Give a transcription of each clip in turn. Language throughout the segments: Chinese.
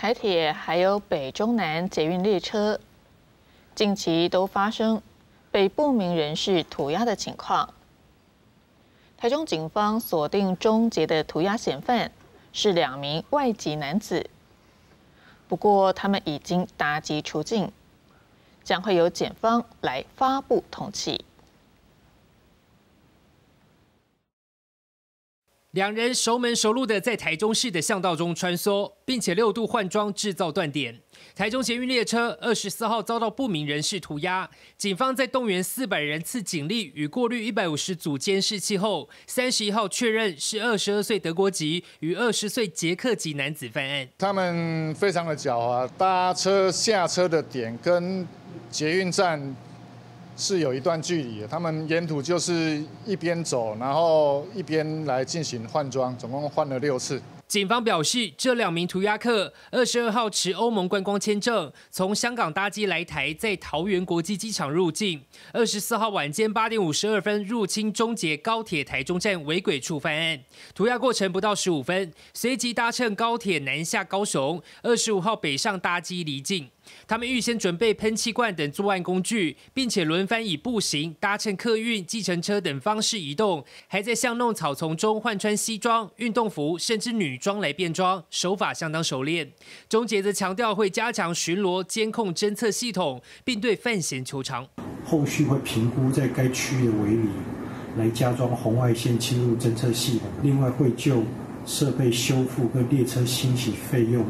台铁还有北中南捷运列车，近期都发生被不明人士涂鸦的情况。台中警方锁定中捷的涂鸦嫌犯是两名外籍男子，不过他们已经搭及出境，将会由检方来发布通缉。两人熟门熟路的在台中市的巷道中穿梭，并且六度换装制造断点。台中捷运列车二十四号遭到不明人士涂鸦，警方在动员四百人次警力与过滤一百五十组监视器后，三十一号确认是二十二岁德国籍与二十岁捷克籍男子犯案。他们非常的狡猾，搭车下车的点跟捷运站。是有一段距离，他们沿途就是一边走，然后一边来进行换装，总共换了六次。警方表示，这两名涂鸦客二十二号持欧盟观光签证从香港搭机来台，在桃园国际机场入境。二十四号晚间八点五十二分，入侵终结高铁台中站违轨处犯案，涂鸦过程不到十五分，随即搭乘高铁南下高雄。二十五号北上搭机离境。他们预先准备喷气罐等作案工具，并且轮番以步行、搭乘客运、计程车等方式移动，还在巷弄草丛中换穿西装、运动服，甚至女装来变装，手法相当熟练。终结则强调会加强巡逻、监控侦测系统，并对范闲求偿。后续会评估在该区的围篱来加装红外线侵入侦测系统，另外会就设备修复跟列车清洗费用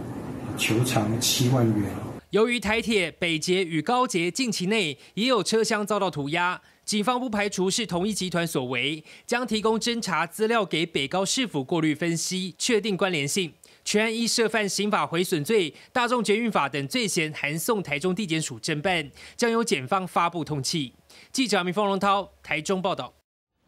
求偿七万元。由于台铁北捷与高捷近期内也有车厢遭到涂鸦，警方不排除是同一集团所为，将提供侦查资料给北高市府过滤分析，确定关联性。全案依涉犯刑法毁损罪、大众捷运法等罪嫌，函送台中地检署侦办，将由检方发布通气。记者明凤龙涛台中报道。